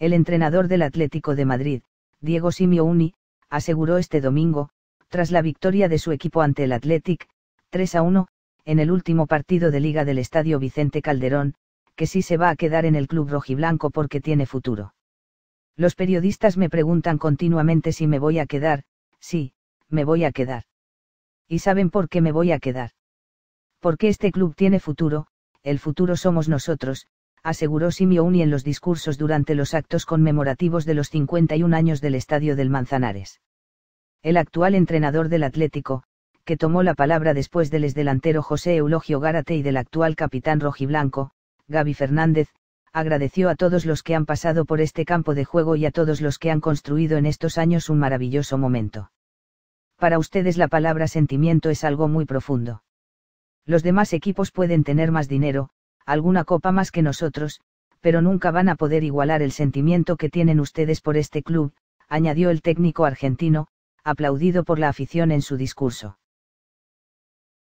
El entrenador del Atlético de Madrid, Diego Simeone, aseguró este domingo, tras la victoria de su equipo ante el Athletic, 3 a 1, en el último partido de liga del Estadio Vicente Calderón, que sí se va a quedar en el club rojiblanco porque tiene futuro. Los periodistas me preguntan continuamente si me voy a quedar, sí, me voy a quedar. ¿Y saben por qué me voy a quedar? Porque este club tiene futuro, el futuro somos nosotros, aseguró Simeoni en los discursos durante los actos conmemorativos de los 51 años del Estadio del Manzanares. El actual entrenador del Atlético, que tomó la palabra después del exdelantero José Eulogio Gárate y del actual capitán rojiblanco, Gaby Fernández, agradeció a todos los que han pasado por este campo de juego y a todos los que han construido en estos años un maravilloso momento. Para ustedes la palabra sentimiento es algo muy profundo. Los demás equipos pueden tener más dinero, alguna copa más que nosotros, pero nunca van a poder igualar el sentimiento que tienen ustedes por este club, añadió el técnico argentino, aplaudido por la afición en su discurso.